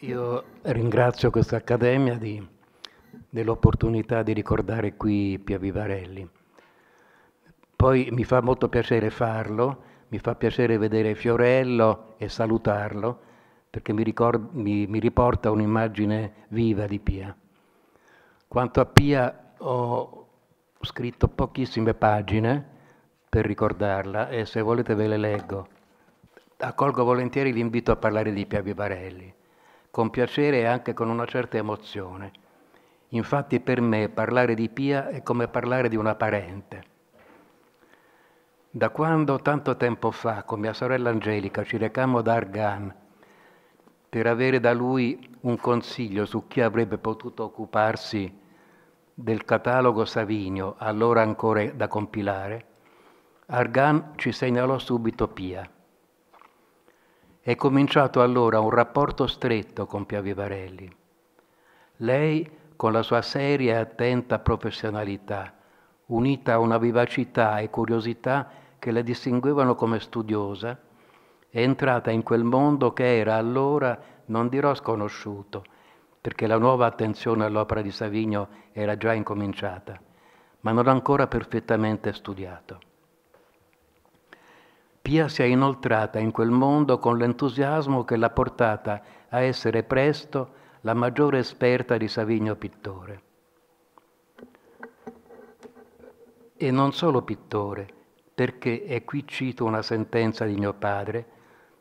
Io ringrazio questa Accademia di, dell'opportunità di ricordare qui Pia Vivarelli. Poi mi fa molto piacere farlo, mi fa piacere vedere Fiorello e salutarlo, perché mi, ricord, mi, mi riporta un'immagine viva di Pia. Quanto a Pia ho scritto pochissime pagine per ricordarla e se volete ve le leggo. Accolgo volentieri l'invito a parlare di Pia Vivarelli con piacere e anche con una certa emozione. Infatti per me parlare di Pia è come parlare di una parente. Da quando tanto tempo fa con mia sorella Angelica ci recammo da Argan per avere da lui un consiglio su chi avrebbe potuto occuparsi del catalogo Savinio, allora ancora da compilare, Argan ci segnalò subito Pia. È cominciato allora un rapporto stretto con Pia Vivarelli. Lei, con la sua seria e attenta professionalità, unita a una vivacità e curiosità che la distinguevano come studiosa, è entrata in quel mondo che era allora, non dirò sconosciuto, perché la nuova attenzione all'opera di Savigno era già incominciata, ma non ancora perfettamente studiato. Pia si è inoltrata in quel mondo con l'entusiasmo che l'ha portata a essere presto la maggiore esperta di Savigno pittore. E non solo pittore, perché, e qui cito una sentenza di mio padre,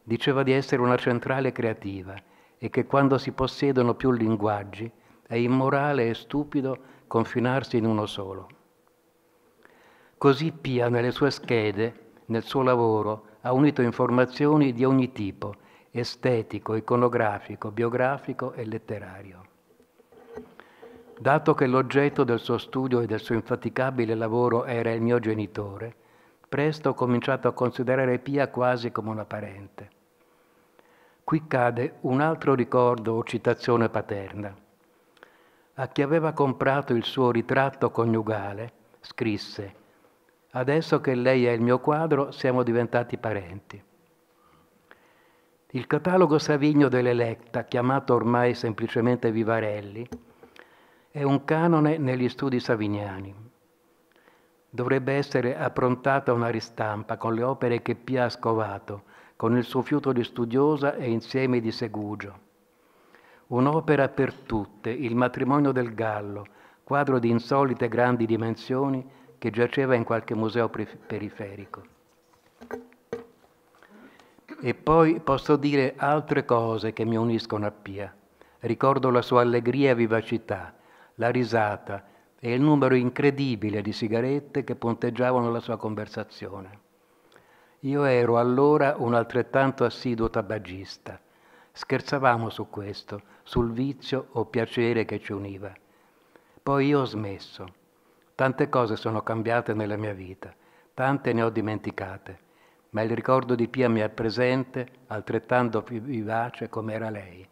diceva di essere una centrale creativa e che quando si possiedono più linguaggi è immorale e stupido confinarsi in uno solo. Così Pia nelle sue schede nel suo lavoro ha unito informazioni di ogni tipo, estetico, iconografico, biografico e letterario. Dato che l'oggetto del suo studio e del suo infaticabile lavoro era il mio genitore, presto ho cominciato a considerare Pia quasi come una parente. Qui cade un altro ricordo o citazione paterna. A chi aveva comprato il suo ritratto coniugale scrisse Adesso che lei è il mio quadro, siamo diventati parenti. Il catalogo Savigno dell'Electa, chiamato ormai semplicemente Vivarelli, è un canone negli studi saviniani. Dovrebbe essere approntata una ristampa con le opere che Pia ha scovato, con il suo fiuto di studiosa e insieme di segugio. Un'opera per tutte, Il matrimonio del gallo, quadro di insolite grandi dimensioni, che giaceva in qualche museo periferico. E poi posso dire altre cose che mi uniscono a Pia. Ricordo la sua allegria e vivacità, la risata e il numero incredibile di sigarette che punteggiavano la sua conversazione. Io ero allora un altrettanto assiduo tabagista. Scherzavamo su questo, sul vizio o piacere che ci univa. Poi io ho smesso Tante cose sono cambiate nella mia vita, tante ne ho dimenticate, ma il ricordo di Pia mi è presente altrettanto vivace come era lei.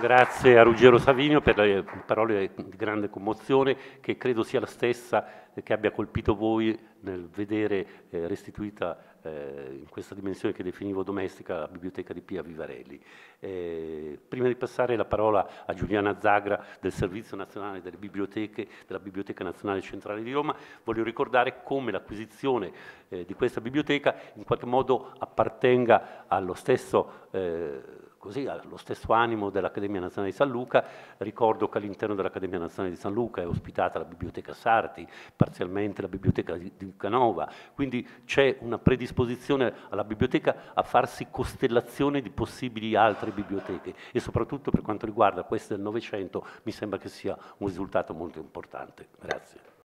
Grazie a Ruggero Savinio per le parole di grande commozione che credo sia la stessa che abbia colpito voi nel vedere eh, restituita eh, in questa dimensione che definivo domestica la biblioteca di Pia Vivarelli. Eh, prima di passare la parola a Giuliana Zagra del Servizio Nazionale delle Biblioteche della Biblioteca Nazionale Centrale di Roma, voglio ricordare come l'acquisizione eh, di questa biblioteca in qualche modo appartenga allo stesso eh, così allo stesso animo dell'Accademia Nazionale di San Luca, ricordo che all'interno dell'Accademia Nazionale di San Luca è ospitata la Biblioteca Sarti, parzialmente la Biblioteca di Canova, quindi c'è una predisposizione alla biblioteca a farsi costellazione di possibili altre biblioteche e soprattutto per quanto riguarda queste del Novecento mi sembra che sia un risultato molto importante. Grazie.